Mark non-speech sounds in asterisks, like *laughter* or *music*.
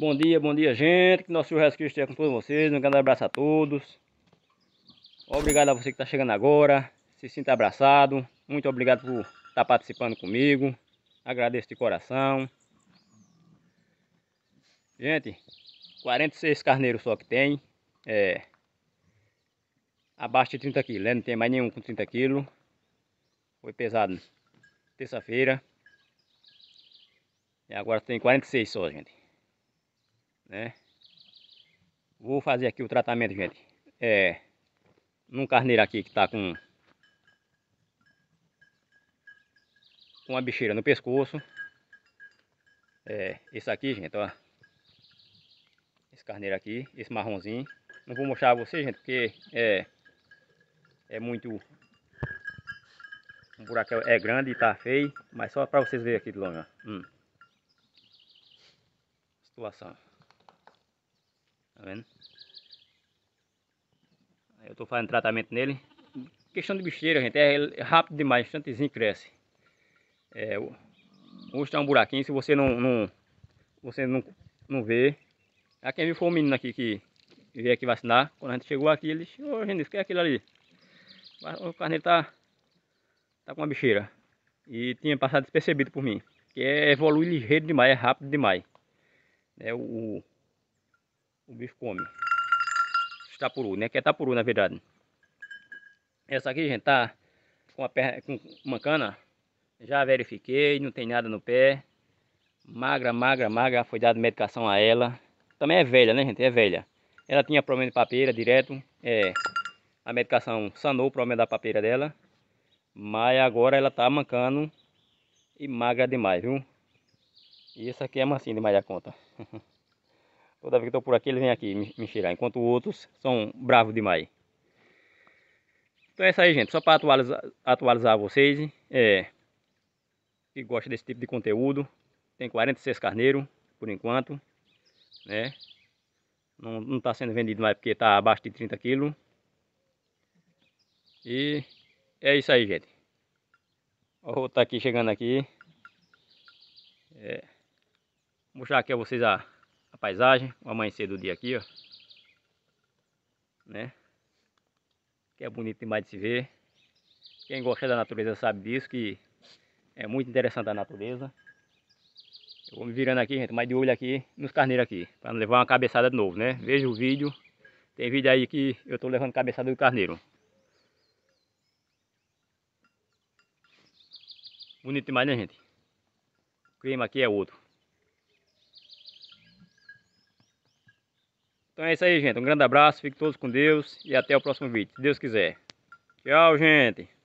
Bom dia, bom dia, gente. Que nosso Jesus Cristo é com todos vocês. Um grande abraço a todos. Obrigado a você que está chegando agora. Se sinta abraçado. Muito obrigado por estar tá participando comigo. Agradeço de coração. Gente, 46 carneiros só que tem. É, abaixo de 30 quilos, né? Não tem mais nenhum com 30 quilos. Foi pesado terça-feira. E agora tem 46 só, gente né? Vou fazer aqui o tratamento, gente. É, num carneiro aqui que tá com com bicheira no pescoço. É, esse aqui, gente, ó. Esse carneiro aqui, esse marronzinho. Não vou mostrar a vocês, gente, porque é é muito o buraco é grande e tá feio, mas só para vocês verem aqui de longe, ó. Hum. Situação. Tá vendo? Aí eu tô fazendo tratamento nele. Questão de bicheira, gente, é rápido demais, instantezinho cresce. É, o é um buraquinho, se você não, não, você não, não vê. Aí quem viu foi o menino aqui que veio aqui vacinar. Quando a gente chegou aqui, ele disse, ô gente, o que é aquilo ali? O carneiro tá, tá com uma bicheira. E tinha passado despercebido por mim. Que é, evolui ligeiro demais, é rápido demais. É, o, o bicho come. Os tapuru, né? Que é tapuru, na verdade. Essa aqui, gente, tá com, a perna, com uma cana. Já verifiquei, não tem nada no pé. Magra, magra, magra. Foi dada medicação a ela. Também é velha, né, gente? É velha. Ela tinha problema de papeira direto. É, a medicação sanou o problema da papeira dela. Mas agora ela tá mancando e magra demais, viu? E essa aqui é mansinha demais da conta. *laughs* Toda vez que estou por aqui, ele vem aqui me, me cheirar, enquanto outros são bravos demais. Então é isso aí, gente. Só para atualizar, atualizar vocês, é, que gosta desse tipo de conteúdo. Tem 46 carneiros, por enquanto, né? Não está sendo vendido mais porque está abaixo de 30 quilos. E é isso aí, gente. O outro aqui chegando aqui. É, vou mostrar aqui a vocês a a paisagem, o amanhecer do dia aqui, ó. Né? Que é bonito demais de se ver. Quem gosta da natureza sabe disso, que é muito interessante a natureza. Eu vou me virando aqui, gente, mais de olho aqui nos carneiros aqui, para não levar uma cabeçada de novo, né? Veja o vídeo. Tem vídeo aí que eu estou levando cabeçada do carneiro. Bonito demais, né, gente? O clima aqui é outro. Então é isso aí, gente. Um grande abraço, fiquem todos com Deus e até o próximo vídeo, se Deus quiser. Tchau, gente.